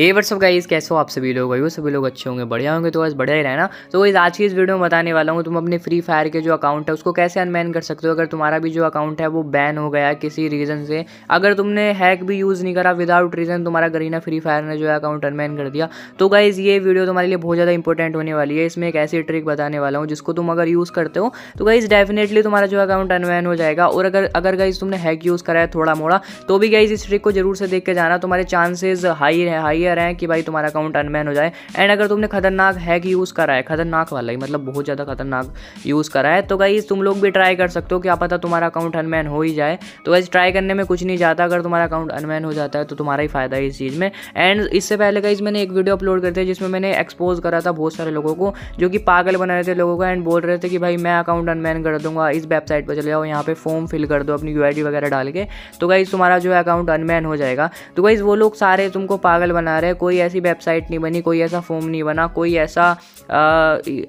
हे WhatsApp guys कैसे हो आप सभी लोग हो सभी लोग अच्छे होंगे बढ़िया होंगे तो बस बढ़िया ही रहना तो इस आज की इस वीडियो में बताने वाला हूँ तुम अपने फ्री फायर के जो अकाउंट है उसको कैसे अनबैन कर सकते हो अगर तुम्हारा भी जो अकाउंट है वो बैन हो गया किसी रीज़न से अगर तुमने हैक भी यूज़ नहीं करा विदाउट रीज़न तुम्हारा गरीना फ्री फायर ने जो है अकाउंट अनबैन कर दिया तो गाइज़ ये वीडियो तुम्हारे लिए बहुत ज़्यादा इंपॉर्टेंट होने वाली है इसमें एक ऐसी ट्रिक बताने वाला हूँ जिसको तुम अगर यूज़ करते हो तो गाइज़ डेफिनेटली तुम्हारा जो अकाउंट अनबैन हो जाएगा और अगर अगर गाइज़ तुमने हैक यूज़ कराया है थोड़ा मोड़ा तो भी गाइज़ इस ट्रिक को जरूर से देख के जाना तुम्हारे चांसेज हाई है हाई क्लियर हैं कि भाई तुम्हारा अकाउंट अनबैन हो जाए एंड अगर तुमने खतरनाक हैक यूज़ करा है खतरनाक वाला ही मतलब बहुत ज़्यादा खतरनाक यूज़ करा है तो गाइज़ तुम लोग भी ट्राई कर सकते हो क्या पता तुम्हारा अकाउंट अनबैन हो ही जाए तो गाइज़ ट्राई करने में कुछ नहीं जाता अगर तुम्हारा अकाउंट अनबैन हो जाता है तो तुम्हारा ही फ़ायदा है इस चीज़ में एंड इससे पहले गाइज़ मैंने एक वीडियो अपलोड कर दिया जिसमें मैंने एक्सपोज करा था बहुत सारे लोगों को जो कि पागल बना रहे थे लोगों का एंड बोल रहे थे कि भाई मैं अकाउंट अनबैन कर दूंगा इस वेबसाइट पर चले जाओ यहाँ पे फॉर्म फिल कर दो अपनी यू वगैरह डाल के तो गाइज़ तुम्हारा जो है अकाउंट अनबैन हो जाएगा तो गाइज़ वो लोग सारे तुमको पागल बना जा रहे कोई ऐसी वेबसाइट नहीं बनी कोई ऐसा फॉर्म नहीं बना कोई ऐसा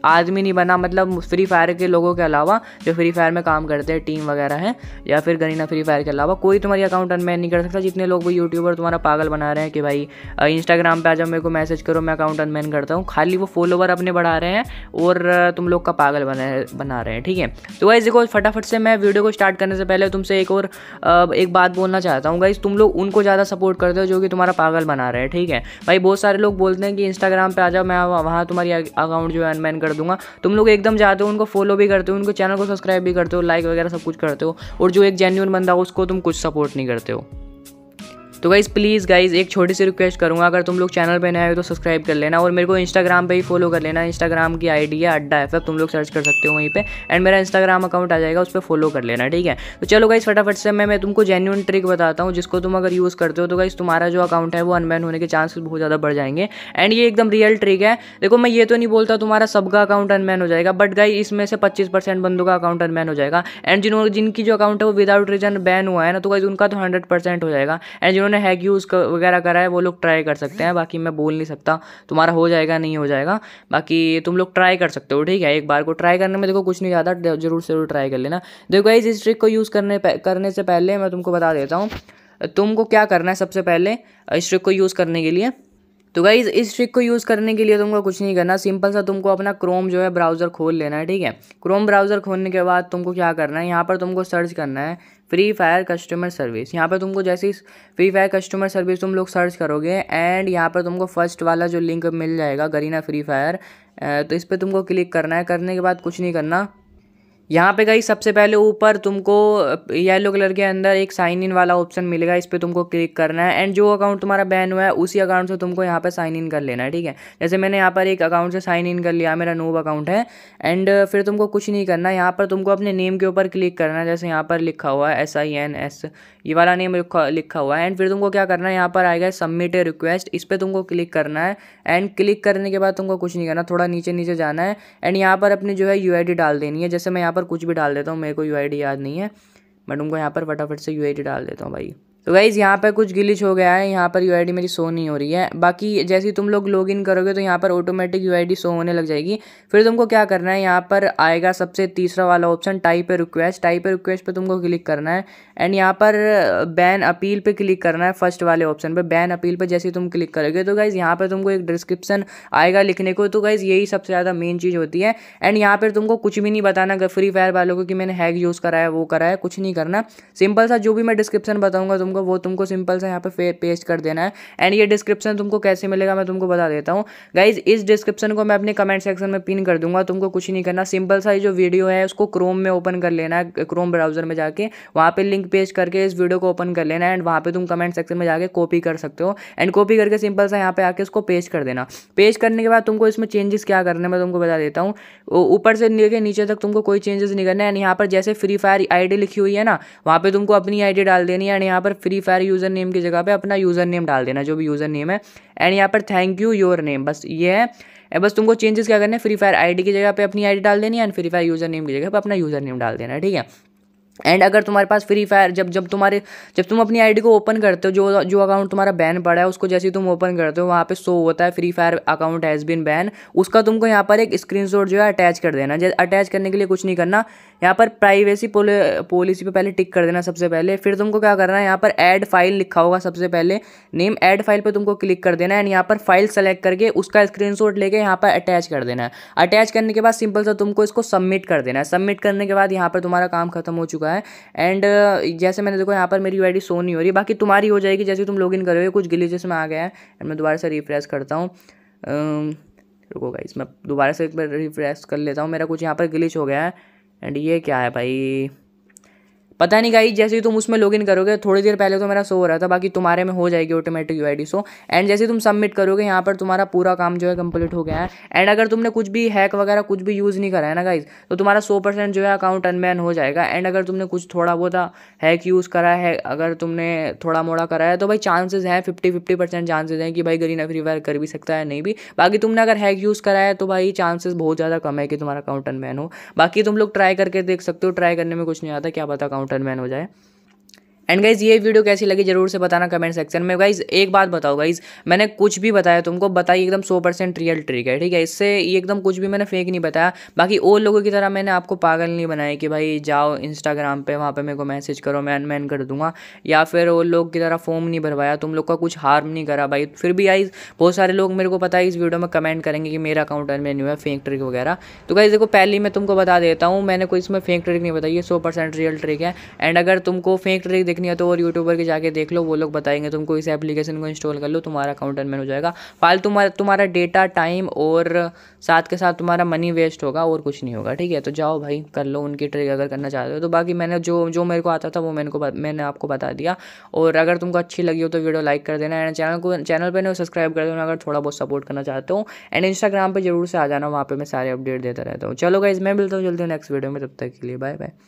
आदमी नहीं बना मतलब फ्री फायर के लोगों के अलावा जो फ्री फायर में काम करते हैं टीम वगैरह हैं या फिर गरीना फ्री फायर के अलावा कोई तुम्हारी अकाउंट अनमैन नहीं कर सकता जितने लोग वो यूट्यूबर तुम्हारा पागल बना रहे हैं कि भाई इंस्टाग्राम पर आ जाओ मेरे को मैसेज करो मैं अकाउंट अनमैन करता हूँ खाली वो फॉलोवर अपने बढ़ा रहे हैं और तुम लोग का पागल बना बना रहे हैं ठीक है तो वाइज देखो फटाफट से मैं वीडियो को स्टार्ट करने से पहले तुमसे एक और एक बात बोलना चाहता हूँ गाइज तुम लोग उनको ज़्यादा सपोर्ट करते हो जो कि तुम्हारा पागल बना रहे हैं ठीक है हैं भाई बहुत सारे लोग बोलते हैं कि इंस्टाग्राम पर आ जाओ मैं वहाँ तुम्हारी अकाउंट जो है अनमैन कर दूंगा तुम लोग एकदम जाते हो उनको फॉलो भी करते हो उनको चैनल को सब्सक्राइब भी करते हो लाइक वगैरह सब कुछ करते हो और जो एक जेन्यून बंदा हो उसको तुम कुछ सपोर्ट नहीं करते हो तो गाइज़ प्लीज़ गाइज़ एक छोटी सी रिक्वेस्ट करूँगा अगर तुम लोग चैनल पर नए हो तो सब्सक्राइब कर लेना और मेरे को इंस्टाग्राम पे ही फॉलो कर लेना इंस्टाग्राम की आईडी है अड्डा एफ तुम लोग सर्च कर सकते हो वहीं पे एंड मेरा इंस्टाग्राम अकाउंट आ जाएगा उस पर फॉलो कर लेना ठीक है तो चलो गाइज़ फटाफट से मैं मैं तुमको जेन्यून ट्रिक बताता हूँ जिसको तुम अगर यूज़ करते हो तो गाइज़ तुम्हारा जो अकाउंट है वो अनबैन होने के चांसेस बहुत ज़्यादा बढ़ जाएंगे एंड ये एकदम रियल ट्रिक है देखो मैं ये तो नहीं बोलता तुम्हारा सबका अकाउंट अनबैन हो जाएगा बट गाई इसमें से पच्चीस बंदों का अकाउंट अनबैन हो जाएगा एंड जिन्होंने जिनकी जो अकाउंट है वो विदाउट रीजन बैन हुआ है ना तो गाइज उनका तो हंड्रेड हो जाएगा एंड जिन्होंने जिन्होंने हैग यूज़ वगैरह करा है वो लोग ट्राई कर सकते हैं बाकी मैं बोल नहीं सकता तुम्हारा हो जाएगा नहीं हो जाएगा बाकी तुम लोग ट्राई कर सकते हो ठीक है एक बार को ट्राई करने में देखो कुछ नहीं ज्यादा जरूर जरूर ट्राई कर लेना देखो इस ट्रिक को यूज़ करने करने से पहले मैं तुमको बता देता हूँ तुमको क्या करना है सबसे पहले इस ट्रिक को यूज़ करने के लिए तो गाइज इस ट्रिक को यूज़ करने के लिए तुमको कुछ नहीं करना सिंपल सा तुमको अपना क्रोम जो है ब्राउज़र खोल लेना है ठीक है क्रोम ब्राउज़र खोलने के बाद तुमको क्या करना है यहाँ पर तुमको सर्च करना है फ्री फायर कस्टमर सर्विस यहाँ पर तुमको जैसे ही फ्री फायर कस्टमर सर्विस तुम लोग सर्च करोगे एंड यहाँ पर तुमको फर्स्ट वाला जो लिंक मिल जाएगा गरीना फ्री फायर तो इस पर तुमको क्लिक करना है करने के बाद कुछ नहीं करना यहाँ पे गई सबसे पहले ऊपर तुमको येलो कलर के अंदर एक साइन इन वाला ऑप्शन मिलेगा इस पर तुमको क्लिक करना है एंड जो अकाउंट तुम्हारा बैन हुआ है उसी अकाउंट से तुमको यहाँ पर साइन इन कर लेना है ठीक है जैसे मैंने यहाँ पर एक अकाउंट से साइन इन कर लिया मेरा नोब अकाउंट है एंड फिर तुमको कुछ नहीं करना यहाँ पर तुमको अपने नेम के ऊपर क्लिक करना है जैसे यहाँ पर लिखा हुआ है एस आई एन एस ये वाला नेम लिखा हुआ है एंड फिर तुमको क्या करना है यहाँ पर आएगा सबमिट ए रिक्वेस्ट इस पर तुमको क्लिक करना है एंड क्लिक करने के बाद तुमको कुछ नहीं करना थोड़ा नीचे नीचे जाना है एंड यहाँ पर अपनी जो है यू डाल देनी है जैसे मैं यहाँ पर पर कुछ भी डाल देता हूँ मेरे को यू याद नहीं है बट उनको यहाँ पर फटाफट से यू डाल देता हूँ भाई तो गाइज़ यहाँ पर कुछ गिलिच हो गया है यहाँ पर यू मेरी शो नहीं हो रही है बाकी जैसे ही तुम लोग लॉग इन करोगे तो यहाँ पर ऑटोमेटिक यू शो होने लग जाएगी फिर तुमको क्या करना है यहाँ पर आएगा सबसे तीसरा वाला option type a request type a request पर तुमको क्लिक करना है एंड यहाँ पर बैन uh, अपील पे क्लिक करना है फर्स्ट वाले ऑप्शन पर बैन अपील पर जैसे तुम क्लिक करोगे तो गाइज़ यहाँ पर तुमको एक डिस्क्रिप्शन आएगा लिखने को तो गाइज़ यही सबसे ज़्यादा मेन चीज़ होती है एंड यहाँ पर तुमको कुछ भी नहीं बताना फ्री फायर वालों को कि मैंने हैग यूज़ कराया है वो कराया है कुछ नहीं करना सिंपल सा जो भी मैं डिस्क्रिप्शन बताऊँगा तुमको होगा वो तुमको सिंपल सा यहाँ पे पेस्ट कर देना है एंड ये डिस्क्रिप्शन तुमको कैसे मिलेगा मैं तुमको बता देता हूँ गाइज इस डिस्क्रिप्शन को मैं अपने कमेंट सेक्शन में पिन कर दूंगा तुमको कुछ नहीं करना सिंपल सा ये जो वीडियो है उसको क्रोम में ओपन कर लेना है क्रोम ब्राउजर में जाके वहाँ पर लिंक पेस्ट करके इस वीडियो को ओपन कर लेना एंड वहाँ पर तुम कमेंट सेक्शन में जाकर कॉपी कर सकते हो एंड कॉपी करके सिंपल सा यहाँ पर आके उसको पेस्ट कर देना पेस्ट करने के बाद तुमको इसमें चेंजेस क्या करने मैं तुमको बता देता हूँ ऊपर से लेके नीचे तक तुमको कोई चेंजेस नहीं करना है एंड यहाँ पर जैसे फ्री फायर आईडी लिखी हुई है ना वहाँ पे तुमको अपनी आईडी डाल देनी है एंड यहाँ पर फ्री फायर यूज़र नेम की जगह पे अपना यूज़र नेम डाल देना जो भी यूज़र नेम है एंड यहाँ पर थैंक यू योर नेम बस ये है बस तुमको चेंजेस क्या करना है फ्री फायर आई की जगह पे अपनी डी डाल देनी and free fire user name की जगह पर अपना यूज़र नेम डाल देना ठीक है एंड अगर तुम्हारे पास फ्री फायर जब जब तुम्हारे जब तुम अपनी आईडी को ओपन करते हो जो जो अकाउंट तुम्हारा बैन पड़ा है उसको जैसे ही तुम ओपन करते हो वहाँ पे शो होता है free fire account has been ban उसका तुमको यहाँ पर एक स्क्रीनशॉट जो है अटैच कर देना जैसे अटैच करने के लिए कुछ नहीं करना यहाँ पर प्राइवेसी पॉलिसी पे पहले टिक कर देना सबसे पहले फिर तुमको क्या करना है यहाँ पर ऐड फाइल लिखा होगा सबसे पहले नेम ऐड फाइल पर तुमको क्लिक कर देना एंड यहाँ पर फाइल सेलेक्ट करके उसका स्क्रीन लेके यहाँ पर अटैच कर देना है अटैच करने के बाद सिंपल सा तुमको इसको सबमिट कर देना है सबमिट करने के बाद यहाँ पर तुम्हारा काम खत्म हो चुका है चुका है एंड uh, जैसे मैंने देखो यहाँ पर मेरी यू शो नहीं हो रही बाकी तुम्हारी हो जाएगी जैसे तुम लॉग इन करोगे कुछ ग्लिचेस में आ गया है एंड मैं दोबारा से रिफ्रेश करता हूँ um, रुको गाइस मैं दोबारा से एक बार रिफ्रेश कर लेता हूँ मेरा कुछ यहाँ पर ग्लिच हो गया है एंड ये क्या है भाई पता नहीं गाई जैसे ही तुम उसमें लॉगिन करोगे थोड़ी देर पहले तो मेरा सो हो रहा था बाकी तुम्हारे में हो जाएगी automatic U I so and जैसे तुम सबमिट करोगे यहाँ पर तुम्हारा पूरा काम जो है कंप्लीट हो गया है एंड अगर तुमने कुछ भी हैक वगैरह कुछ भी यूज़ नहीं करा है ना गाइज तो तुम्हारा सौ परसेंट जो है अकाउंट अनबैन हो जाएगा एंड अगर तुमने कुछ थोड़ा बहुत हैक यूज़ करा है अगर तुमने थोड़ा मोड़ा करा है तो भाई चांसेस हैं फिफ्टी फिफ्टी परसेंट चांसेज हैं कि भाई गरीना फ्री फायर कर भी सकता है नहीं भी बाकी तुमने अगर हैक यूज़ करा है तो भाई चांसेस बहुत ज़्यादा कम है कि तुम्हारा अकाउंट अनबैन हो बाकी तुम लोग ट्राई करके देख सकते हो ट्राई करने में कुछ नहीं आता क्या पता अकाउंट माउंटेन मैन हो जाए एंड गाइज़ ये वीडियो कैसी लगी जरूर से बताना कमेंट सेक्शन में गाइज़ एक बात बताओ गाइज़ मैंने कुछ भी बताया तुमको बताइए एकदम सौ परसेंट रियल ट्रिक है ठीक है इससे ये एकदम कुछ भी मैंने फेक नहीं बताया बाकी और लोगों की तरह मैंने आपको पागल नहीं बनाया कि भाई जाओ इंस्टाग्राम पर वहाँ पर मेरे को मैसेज करो मैं अनमैन कर दूंगा या फिर वो लोग की तरह फॉर्म नहीं भरवाया तुम लोग का कुछ हार्म नहीं करा भाई फिर भी आई बहुत सारे लोग मेरे को पता है इस वीडियो में कमेंट करेंगे कि मेरा अकाउंट हुआ है फेक ट्रिक वगैरह तो गाइज़ देखो पहले मैं तुमको बता देता हूँ मैंने कोई इसमें फेक ट्रिक नहीं बताई सौ सौ रियल ट्रिक है एंड अगर तुमको फेक ट्रिक नहीं है तो और यूट्यूबर के जाके देख लो वो लोग बताएंगे तुमको इस एप्लीकेशन को इंस्टॉल कर लो तुम्हारा अकाउंट अनमैन हो जाएगा फालतू तुम्हारा तुम्हारा डेटा टाइम और साथ के साथ तुम्हारा मनी वेस्ट होगा और कुछ नहीं होगा ठीक है तो जाओ भाई कर लो उनकी ट्रिक अगर करना चाहते हो तो बाकी मैंने जो जो मेरे को आता था वो मैंने को मैंने आपको बता दिया और अगर तुमको अच्छी लगी हो तो वीडियो लाइक कर देना एंड चैनल को चैनल पर सब्सक्राइब कर देना अगर थोड़ा बहुत सपोर्ट करना चाहते हो एंड इंस्टाग्राम पर जरूर से आ जाना वहाँ पर मैं सारे अपडेट देता रहता हूँ चलो गाइज मैं मिलता हूँ जल्दी नेक्स्ट वीडियो में तब तक के लिए बाय बाय